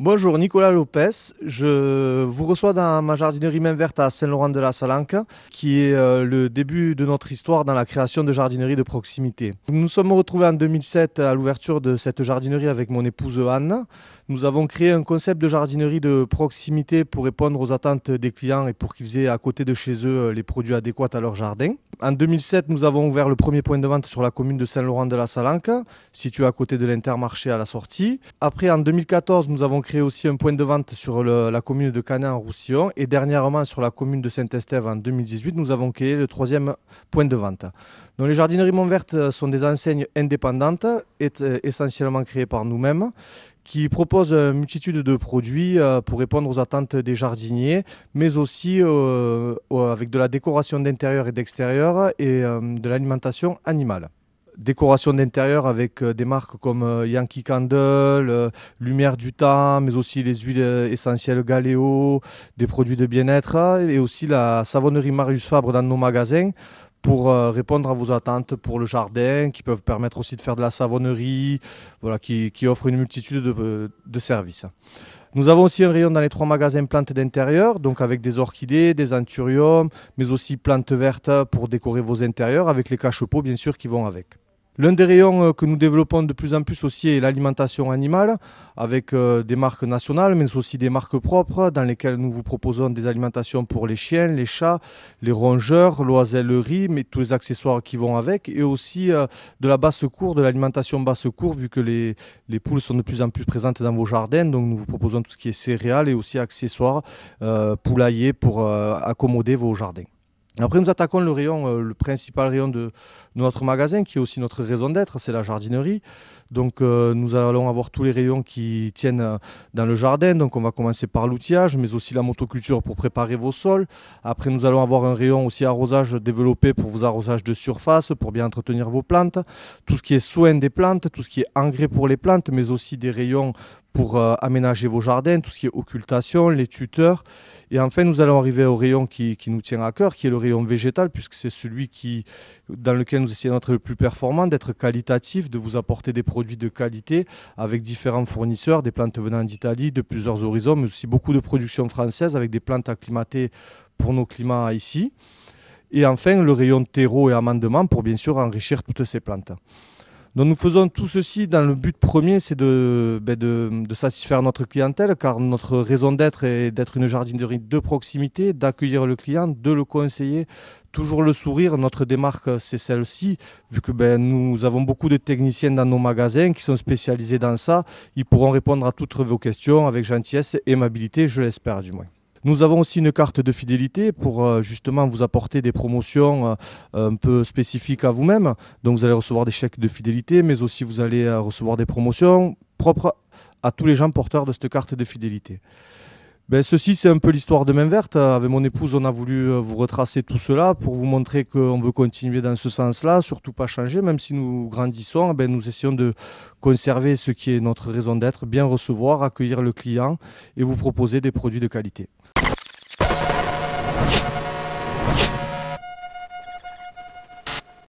Bonjour, Nicolas Lopez. Je vous reçois dans ma jardinerie main verte à Saint-Laurent-de-la-Salanque, qui est euh, le début de notre histoire dans la création de jardinerie de proximité. Nous nous sommes retrouvés en 2007 à l'ouverture de cette jardinerie avec mon épouse Anne. Nous avons créé un concept de jardinerie de proximité pour répondre aux attentes des clients et pour qu'ils aient à côté de chez eux euh, les produits adéquats à leur jardin. En 2007, nous avons ouvert le premier point de vente sur la commune de Saint-Laurent-de-la-Salanque, situé à côté de l'Intermarché à la sortie. Après, en 2014, nous avons créé aussi un point de vente sur la commune de Canet en Roussillon et dernièrement sur la commune de Saint-Estève en 2018, nous avons créé le troisième point de vente. Donc, les jardineries Montvertes euh, sont des enseignes indépendantes, euh, essentiellement créées par nous-mêmes, qui proposent une multitude de produits euh, pour répondre aux attentes des jardiniers, mais aussi avec de la décoration d'intérieur et d'extérieur et de l'alimentation animale décoration d'intérieur avec euh, des marques comme euh, Yankee Candle, euh, Lumière du Temps, mais aussi les huiles essentielles Galéo, des produits de bien-être et aussi la savonnerie Marius Fabre dans nos magasins pour répondre à vos attentes pour le jardin, qui peuvent permettre aussi de faire de la savonnerie, voilà, qui, qui offre une multitude de, de services. Nous avons aussi un rayon dans les trois magasins plantes d'intérieur, donc avec des orchidées, des anthuriums, mais aussi plantes vertes pour décorer vos intérieurs, avec les cache-pots bien sûr qui vont avec. L'un des rayons euh, que nous développons de plus en plus aussi est l'alimentation animale, avec euh, des marques nationales, mais aussi des marques propres, dans lesquelles nous vous proposons des alimentations pour les chiens, les chats, les rongeurs, l'oisellerie, mais tous les accessoires qui vont avec, et aussi euh, de la basse cour, de l'alimentation basse cour, vu que les, poules sont de plus en plus présentes dans vos jardins. Donc nous vous proposons tout ce qui est céréales et aussi accessoires euh, pour accommoder vos jardins. Après, nous attaquons le rayon, euh, le principal rayon de, notre magasin, qui est aussi notre raison d'être, c'est la jardinerie. Donc, euh, nous allons avoir tous les rayons qui tiennent euh, dans le jardin. Donc, on va commencer par l'outillage, mais aussi la motoculture pour préparer vos sols. Après, nous allons avoir un rayon aussi arrosage développé pour vos arrosages de surface, pour bien entretenir vos plantes. Tout ce qui est soin des plantes, tout ce qui est engrais pour les plantes, mais aussi des rayons pour euh, aménager vos jardins, tout ce qui est occultation, les tuteurs. Et enfin, nous allons arriver au rayon qui, nous tient à cœur, qui est le rayon végétal, puisque c'est celui qui, dans lequel nous essayons d'être le plus performant, d'être qualitatif, de vous apporter des produits de qualité avec différents fournisseurs, des plantes venant d'Italie, de plusieurs horizons, mais aussi beaucoup de production française avec des plantes acclimatées pour nos climats ici. Et enfin, le rayon terreau et amendement pour bien sûr enrichir toutes ces plantes. Donc nous faisons tout ceci dans le but premier, c'est ben, de, de, satisfaire notre clientèle, car notre raison d'être est d'être une jardinerie de proximité, d'accueillir le client, de le conseiller, toujours le sourire. Notre démarque, c'est celle-ci, vu que ben, nous avons beaucoup de techniciens dans nos magasins qui sont spécialisés dans ça. Ils pourront répondre à toutes vos questions avec gentillesse et aimabilité, je l'espère du moins. Nous avons aussi une carte de fidélité pour euh, justement vous apporter des promotions euh, un peu spécifiques à vous-même. Donc vous allez recevoir des chèques de fidélité, mais aussi vous allez euh, recevoir des promotions propres à tous les gens porteurs de cette carte de fidélité. Ben, ceci, c'est un peu l'histoire de Main Verte. Avec mon épouse, on a voulu euh, vous retracer tout cela pour vous montrer qu'on veut continuer dans ce sens-là, surtout pas changer, même si nous grandissons, eh ben, nous essayons de conserver ce qui est notre raison d'être, bien recevoir, accueillir le client et vous proposer des produits de qualité.